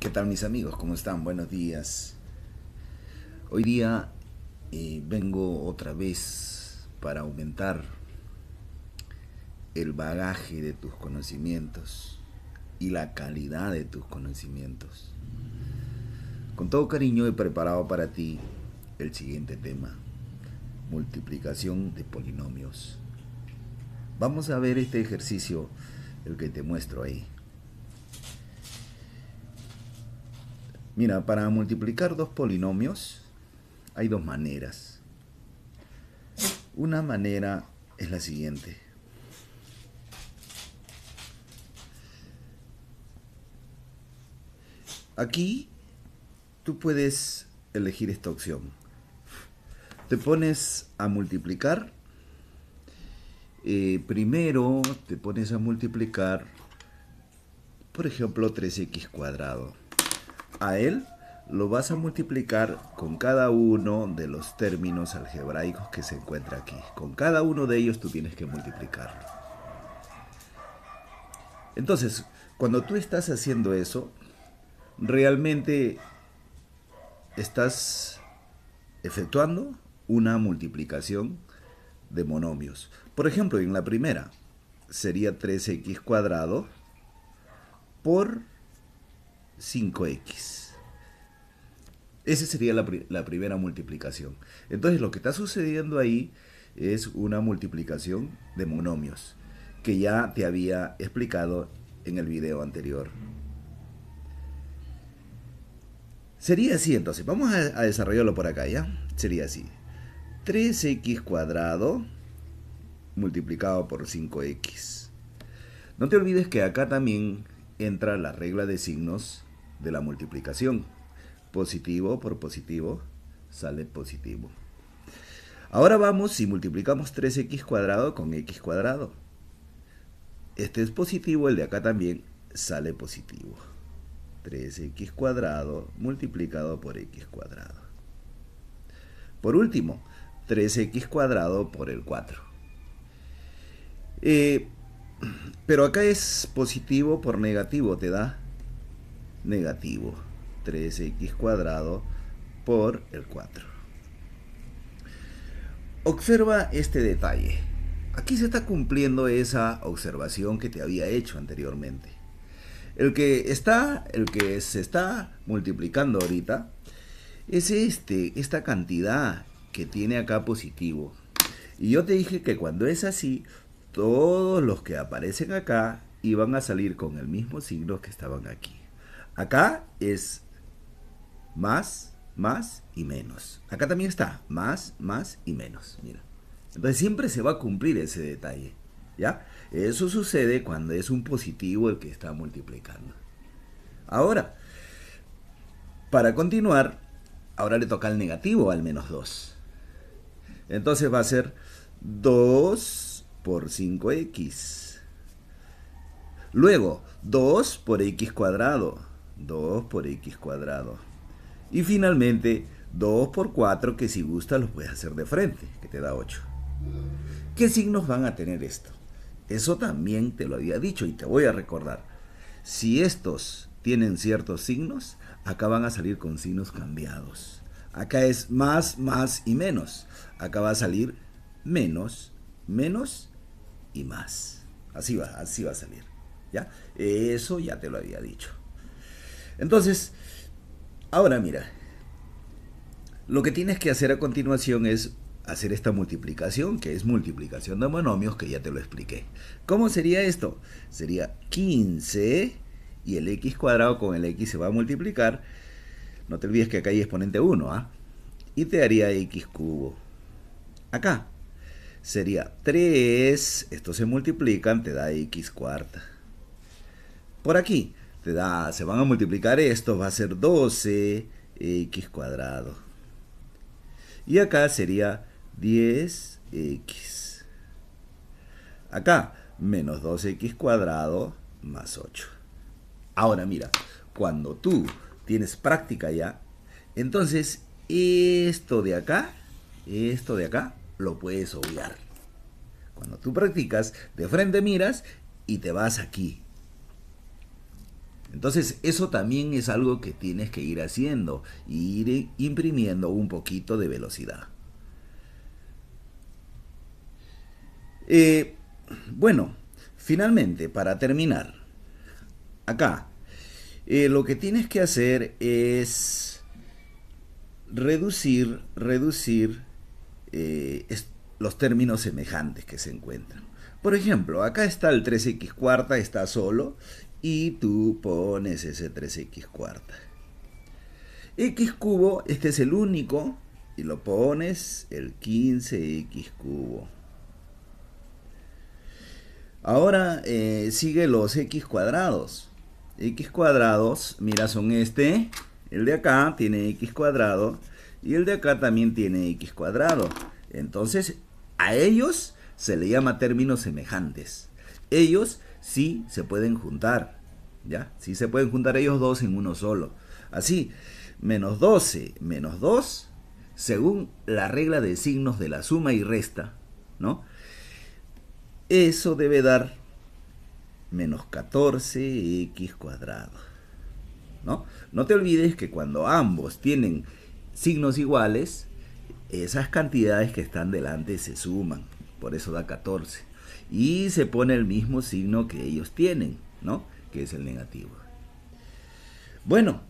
¿Qué tal mis amigos? ¿Cómo están? Buenos días. Hoy día eh, vengo otra vez para aumentar el bagaje de tus conocimientos y la calidad de tus conocimientos. Con todo cariño he preparado para ti el siguiente tema, multiplicación de polinomios. Vamos a ver este ejercicio, el que te muestro ahí. Mira, para multiplicar dos polinomios hay dos maneras. Una manera es la siguiente. Aquí tú puedes elegir esta opción. Te pones a multiplicar. Eh, primero te pones a multiplicar, por ejemplo, 3x cuadrado a él lo vas a multiplicar con cada uno de los términos algebraicos que se encuentra aquí. Con cada uno de ellos tú tienes que multiplicarlo. Entonces, cuando tú estás haciendo eso, realmente estás efectuando una multiplicación de monomios. Por ejemplo, en la primera sería 3x cuadrado por 5x. Esa sería la, primera multiplicación. Entonces lo que está sucediendo ahí es una multiplicación de monomios, que ya te había explicado en el video anterior. Sería así entonces, vamos a, a desarrollarlo por acá, ¿ya? Sería así. 3x cuadrado multiplicado por 5x. No te olvides que acá también entra la regla de signos de la multiplicación. Positivo por positivo sale positivo. Ahora vamos si multiplicamos 3x cuadrado con x cuadrado. Este es positivo, el de acá también sale positivo. 3x cuadrado multiplicado por x cuadrado. Por último, 3x cuadrado por el 4. Eh, pero acá es positivo por negativo, te da negativo 3x cuadrado por el 4. Observa este detalle. Aquí se está cumpliendo esa observación que te había hecho anteriormente. El que está, el que se está multiplicando ahorita es este, esta cantidad que tiene acá positivo. Y yo te dije que cuando es así, todos los que aparecen acá iban a salir con el mismo signo que estaban aquí. Acá es más, más y menos. Acá también está, más, más y menos. Mira. Entonces siempre se va a cumplir ese detalle. ¿Ya? Eso sucede cuando es un positivo el que está multiplicando. Ahora, para continuar, ahora le toca al negativo al menos 2. Entonces va a ser 2 por 5x. Luego, 2 por x cuadrado. 2 por x cuadrado. Y finalmente, 2 por 4 que si gusta lo puedes hacer de frente, que te da 8. ¿Qué signos van a tener esto? Eso también te lo había dicho y te voy a recordar. Si estos tienen ciertos signos, acá van a salir con signos cambiados. Acá es más, más y menos. Acá va a salir menos, menos y más. Así va, así va a salir. ¿Ya? Eso ya te lo había dicho. Entonces, ahora mira, lo que tienes que hacer a continuación es hacer esta multiplicación, que es multiplicación de monomios, que ya te lo expliqué. ¿Cómo sería esto? Sería 15 y el x cuadrado con el x se va a multiplicar. No te olvides que acá hay exponente 1, ¿ah? Y te haría x cubo. Acá sería 3, esto se multiplican, te da x cuarta. Por aquí se van a multiplicar estos, va a ser 12x cuadrado. Y acá sería 10x. Acá, menos 12 x cuadrado más 8. Ahora mira, cuando tú tienes práctica ya, entonces esto de acá, esto de acá, lo puedes obviar. Cuando tú practicas, de frente miras y te vas aquí, entonces eso también es algo que tienes que ir haciendo y ir imprimiendo un poquito de velocidad. Eh, bueno, finalmente, para terminar, acá, eh, lo que tienes que hacer es reducir, reducir eh, los términos semejantes que se encuentran. Por ejemplo, acá está el 3x cuarta, está solo, y tú pones ese 3x cuarta. x cubo, este es el único, y lo pones el 15x cubo. Ahora eh, sigue los x cuadrados. x cuadrados, mira, son este, el de acá tiene x cuadrado, y el de acá también tiene x cuadrado. Entonces, a ellos se le llama términos semejantes. Ellos sí se pueden juntar, ¿ya? Sí se pueden juntar ellos dos en uno solo. Así, menos 12 menos 2, según la regla de signos de la suma y resta, ¿no? Eso debe dar menos 14x cuadrado, ¿no? No te olvides que cuando ambos tienen signos iguales, esas cantidades que están delante se suman, por eso da 14 y se pone el mismo signo que ellos tienen, ¿no? Que es el negativo. Bueno,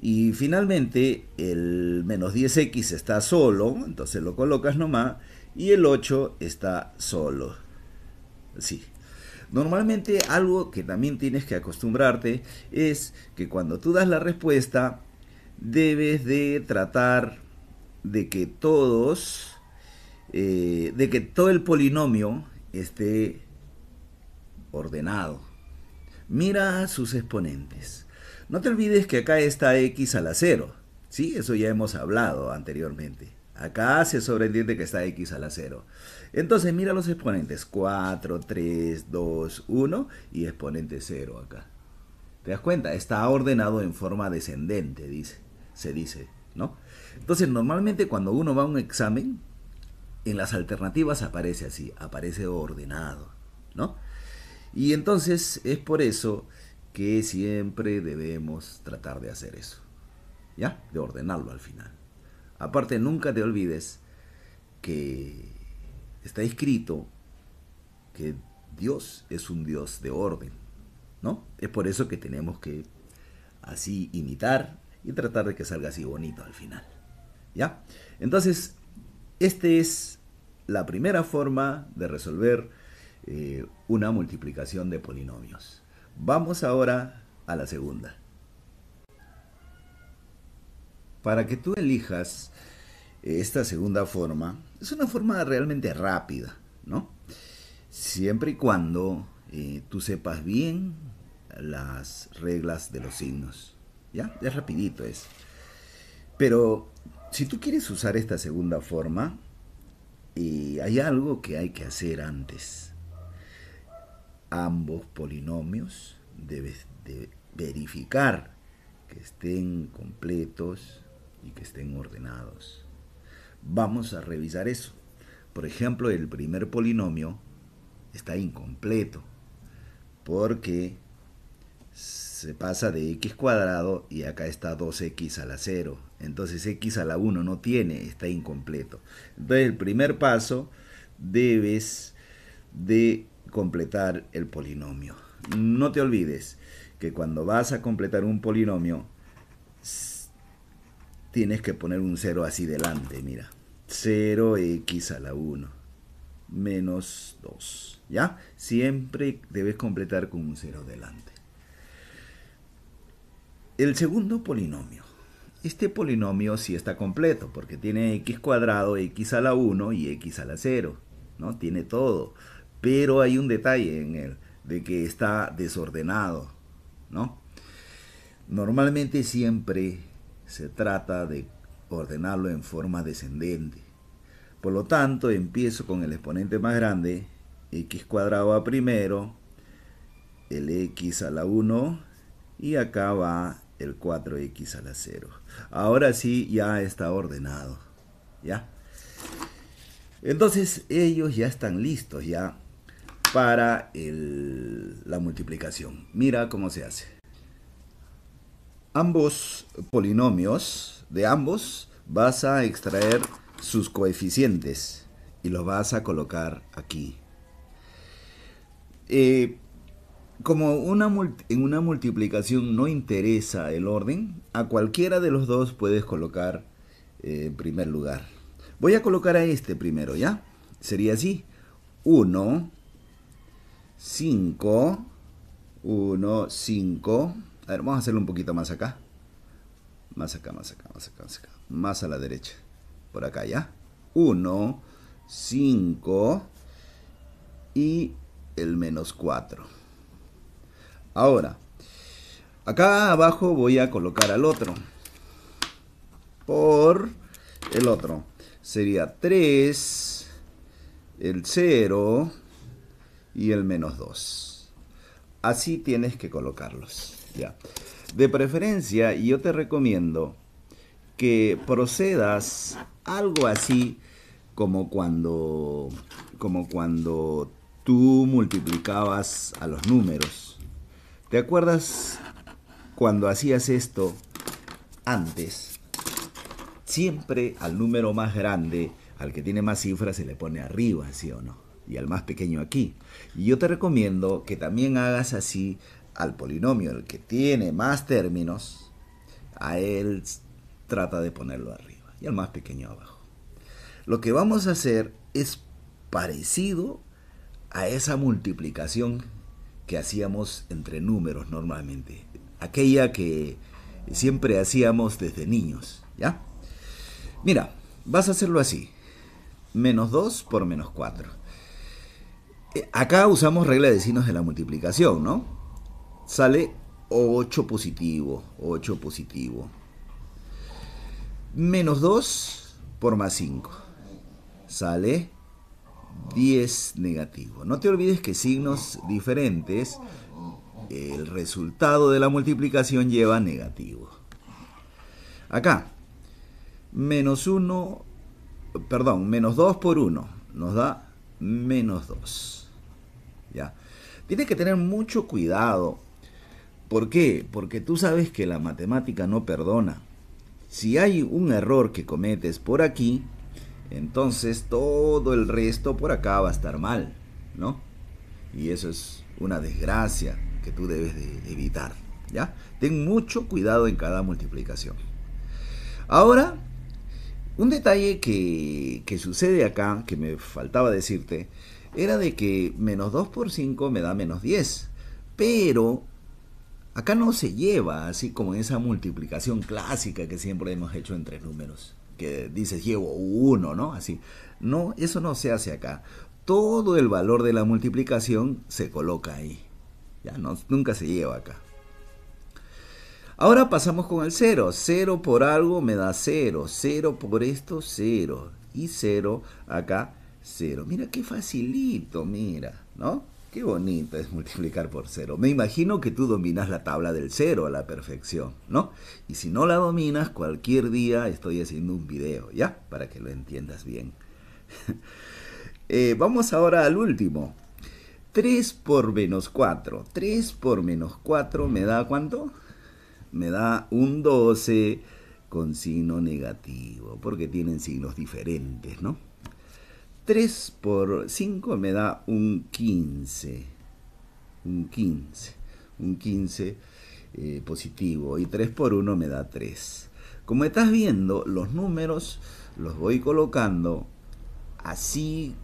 y finalmente el menos 10x está solo, entonces lo colocas nomás, y el 8 está solo. Sí. Normalmente algo que también tienes que acostumbrarte es que cuando tú das la respuesta, debes de tratar de que todos, eh, de que todo el polinomio esté ordenado. Mira sus exponentes. No te olvides que acá está x a la 0. Sí, eso ya hemos hablado anteriormente. Acá se sobreentiende que está x a la 0. Entonces mira los exponentes. 4, 3, 2, 1 y exponente 0 acá. ¿Te das cuenta? Está ordenado en forma descendente, dice. Se dice, ¿no? Entonces normalmente cuando uno va a un examen, en las alternativas aparece así, aparece ordenado, ¿no? Y entonces es por eso que siempre debemos tratar de hacer eso, ¿ya? De ordenarlo al final. Aparte, nunca te olvides que está escrito que Dios es un Dios de orden, ¿no? Es por eso que tenemos que así imitar y tratar de que salga así bonito al final, ¿ya? Entonces, este es la primera forma de resolver eh, una multiplicación de polinomios. Vamos ahora a la segunda. Para que tú elijas eh, esta segunda forma, es una forma realmente rápida, ¿no? Siempre y cuando eh, tú sepas bien las reglas de los signos, ¿ya? Es rapidito es. Pero si tú quieres usar esta segunda forma, y hay algo que hay que hacer antes. Ambos polinomios debes verificar que estén completos y que estén ordenados. Vamos a revisar eso. Por ejemplo, el primer polinomio está incompleto porque se pasa de x cuadrado y acá está 2x a la 0. Entonces X a la 1 no tiene, está incompleto. Entonces el primer paso debes de completar el polinomio. No te olvides que cuando vas a completar un polinomio tienes que poner un 0 así delante, mira. 0x a la 1 menos 2, ¿ya? Siempre debes completar con un 0 delante. El segundo polinomio este polinomio sí está completo porque tiene x cuadrado, x a la 1 y x a la 0. ¿no? Tiene todo. Pero hay un detalle en él, de que está desordenado. ¿no? Normalmente siempre se trata de ordenarlo en forma descendente. Por lo tanto, empiezo con el exponente más grande, x cuadrado a primero, el x a la 1, y acá va el 4x a la 0. Ahora sí ya está ordenado. ¿Ya? Entonces ellos ya están listos ya para la multiplicación. Mira cómo se hace. Ambos polinomios, de ambos, vas a extraer sus coeficientes y los vas a colocar aquí. Eh, como en una multiplicación no interesa el orden, a cualquiera de los dos puedes colocar eh, en primer lugar. Voy a colocar a este primero, ¿ya? Sería así. 1, 5, 1, 5. A ver, vamos a hacerlo un poquito más acá. Más acá, más acá, más acá, más acá. Más a la derecha. Por acá, ¿ya? 1, 5 y el menos 4. Ahora, acá abajo voy a colocar al otro. Por el otro. Sería 3, el 0 y el menos 2. Así tienes que colocarlos. Ya. De preferencia, yo te recomiendo que procedas algo así como cuando, como cuando tú multiplicabas a los números. ¿Te acuerdas cuando hacías esto antes? Siempre al número más grande, al que tiene más cifras, se le pone arriba, ¿sí o no? Y al más pequeño aquí. Y yo te recomiendo que también hagas así al polinomio, el que tiene más términos, a él trata de ponerlo arriba y al más pequeño abajo. Lo que vamos a hacer es parecido a esa multiplicación que hacíamos entre números normalmente, aquella que siempre hacíamos desde niños, ¿ya? Mira, vas a hacerlo así, menos 2 por menos 4. Eh, acá usamos regla de signos de la multiplicación, ¿no? Sale 8 positivo, 8 positivo. Menos 2 por más 5. Sale 10 negativo. No te olvides que signos diferentes, el resultado de la multiplicación lleva negativo. Acá, menos 1, perdón, menos 2 por 1 nos da menos 2. ¿Ya? Tienes que tener mucho cuidado. ¿Por qué? Porque tú sabes que la matemática no perdona. Si hay un error que cometes por aquí, entonces todo el resto por acá va a estar mal, ¿no? Y eso es una desgracia que tú debes de evitar, ¿ya? Ten mucho cuidado en cada multiplicación. Ahora, un detalle que, sucede acá, que me faltaba decirte, era de que menos 2 por 5 me da menos 10, pero acá no se lleva así como esa multiplicación clásica que siempre hemos hecho en tres números que dices, llevo 1, ¿no? Así. No, eso no se hace acá. Todo el valor de la multiplicación se coloca ahí. Ya no, nunca se lleva acá. Ahora pasamos con el 0. 0 por algo me da 0. 0 por esto, 0. Y 0 acá, 0. Mira qué facilito, mira, ¿no? Qué bonito es multiplicar por cero. Me imagino que tú dominas la tabla del cero a la perfección, ¿no? Y si no la dominas, cualquier día estoy haciendo un video, ¿ya? Para que lo entiendas bien. Eh, vamos ahora al último. 3 por menos 4. 3 por menos 4 me da cuánto? Me da un 12 con signo negativo, porque tienen signos diferentes, ¿no? 3 por 5 me da un 15. Un 15. Un 15 eh, positivo. Y 3 por 1 me da 3. Como estás viendo, los números los voy colocando así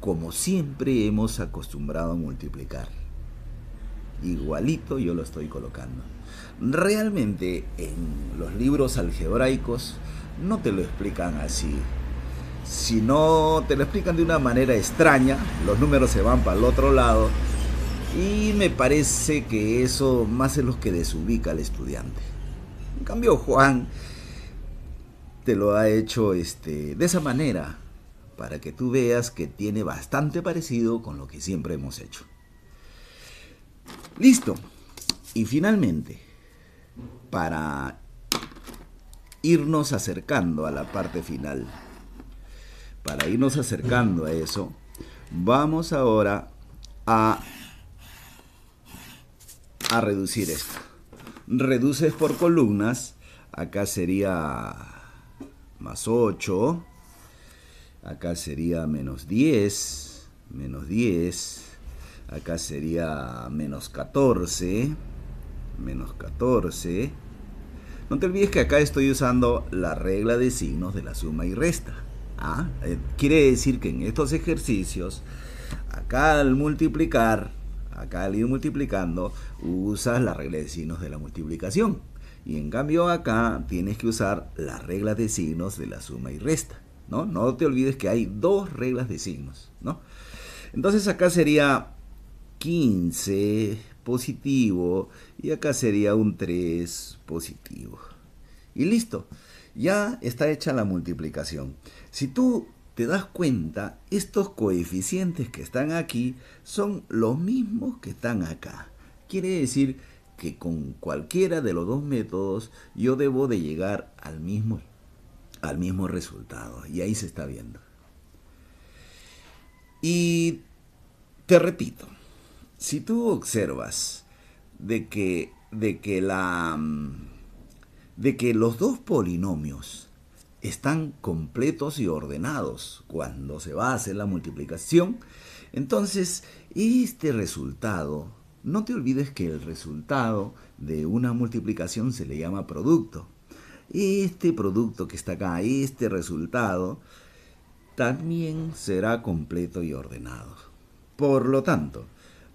como siempre hemos acostumbrado a multiplicar. Igualito yo lo estoy colocando. Realmente en los libros algebraicos no te lo explican así si no te lo explican de una manera extraña, los números se van para el otro lado y me parece que eso más es lo que desubica al estudiante. En cambio, Juan te lo ha hecho este, de esa manera, para que tú veas que tiene bastante parecido con lo que siempre hemos hecho. Listo. Y finalmente, para irnos acercando a la parte final para irnos acercando a eso, vamos ahora a, a reducir esto. Reduces por columnas, acá sería más 8, acá sería menos 10, menos 10, acá sería menos 14, menos 14. No te olvides que acá estoy usando la regla de signos de la suma y resta. ¿Ah? Eh, quiere decir que en estos ejercicios, acá al multiplicar, acá al ir multiplicando, usas la regla de signos de la multiplicación. Y en cambio acá tienes que usar las reglas de signos de la suma y resta. ¿no? no te olvides que hay dos reglas de signos. ¿no? Entonces acá sería 15 positivo y acá sería un 3 positivo. Y listo ya está hecha la multiplicación. Si tú te das cuenta, estos coeficientes que están aquí son los mismos que están acá. Quiere decir que con cualquiera de los dos métodos yo debo de llegar al mismo, al mismo resultado. Y ahí se está viendo. Y te repito, si tú observas de que, de que la... Mm, de que los dos polinomios están completos y ordenados cuando se va a hacer la multiplicación, entonces este resultado, no te olvides que el resultado de una multiplicación se le llama producto. Este producto que está acá, este resultado, también será completo y ordenado. Por lo tanto,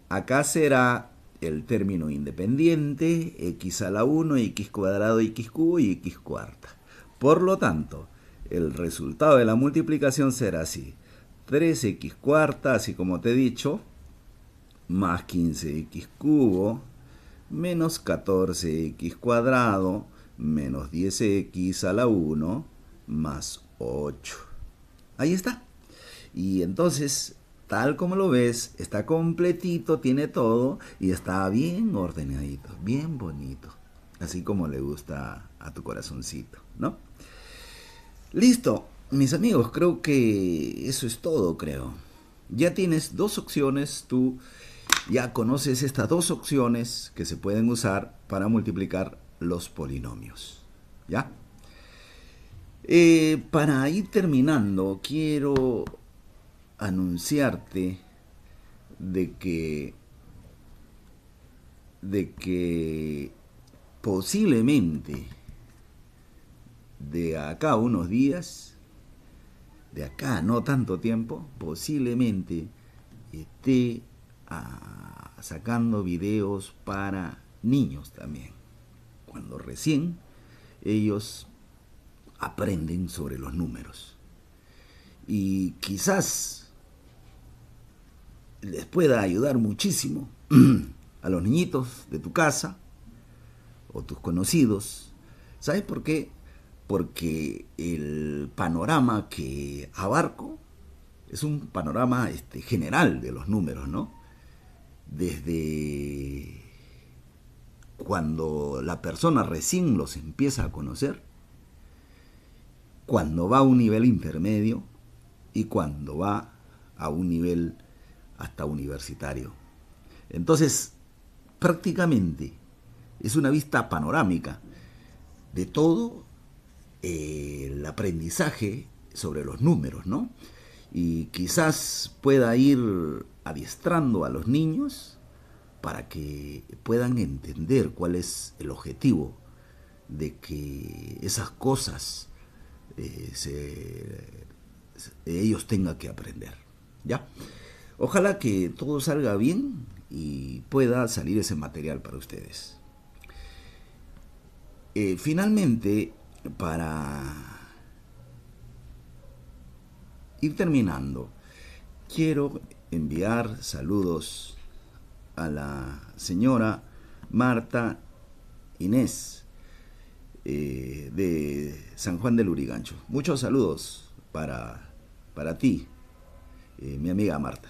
acá será el término independiente, x a la 1, x cuadrado, x cubo y x cuarta. Por lo tanto, el resultado de la multiplicación será así. 3x cuarta, así como te he dicho, más 15x cubo, menos 14x cuadrado, menos 10x a la 1, más 8. Ahí está. Y entonces tal como lo ves, está completito, tiene todo y está bien ordenadito, bien bonito, así como le gusta a tu corazoncito, ¿no? Listo, mis amigos, creo que eso es todo, creo. Ya tienes dos opciones, tú ya conoces estas dos opciones que se pueden usar para multiplicar los polinomios, ¿ya? Eh, para ir terminando, quiero anunciarte de que de que posiblemente de acá unos días, de acá no tanto tiempo, posiblemente esté ah, sacando videos para niños también, cuando recién ellos aprenden sobre los números. Y quizás les pueda ayudar muchísimo a los niñitos de tu casa o tus conocidos. ¿Sabes por qué? Porque el panorama que abarco es un panorama este, general de los números, ¿no? Desde cuando la persona recién los empieza a conocer, cuando va a un nivel intermedio y cuando va a un nivel hasta universitario. Entonces, prácticamente es una vista panorámica de todo eh, el aprendizaje sobre los números, ¿no? Y quizás pueda ir adiestrando a los niños para que puedan entender cuál es el objetivo de que esas cosas eh, ellos tengan que aprender. ¿Ya? Ojalá que todo salga bien y pueda salir ese material para ustedes. Eh, finalmente, para ir terminando, quiero enviar saludos a la señora Marta Inés eh, de San Juan del Urigancho. Muchos saludos para, para ti, eh, mi amiga Marta.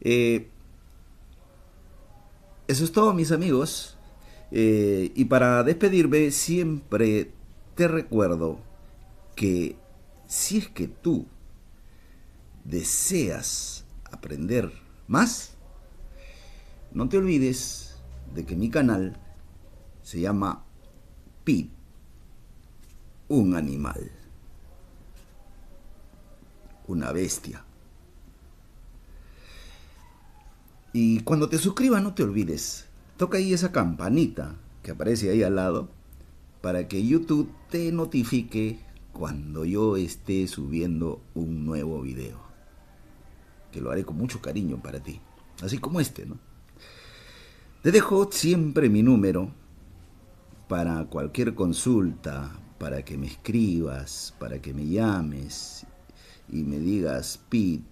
Eh, eso es todo, mis amigos. Eh, y para despedirme, siempre te recuerdo que si es que tú deseas aprender más, no te olvides de que mi canal se llama Pi un animal, una bestia. Y cuando te suscribas no te olvides, toca ahí esa campanita que aparece ahí al lado para que YouTube te notifique cuando yo esté subiendo un nuevo video. Que lo haré con mucho cariño para ti, así como este, ¿no? Te dejo siempre mi número para cualquier consulta, para que me escribas, para que me llames y me digas, Pete,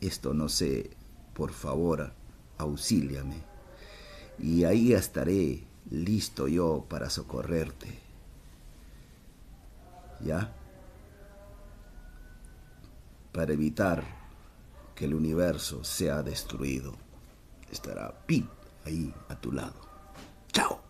esto no sé, por favor, auxíliame, y ahí estaré listo yo para socorrerte. ¿Ya? Para evitar que el universo sea destruido, estará pi ahí a tu lado. ¡Chao!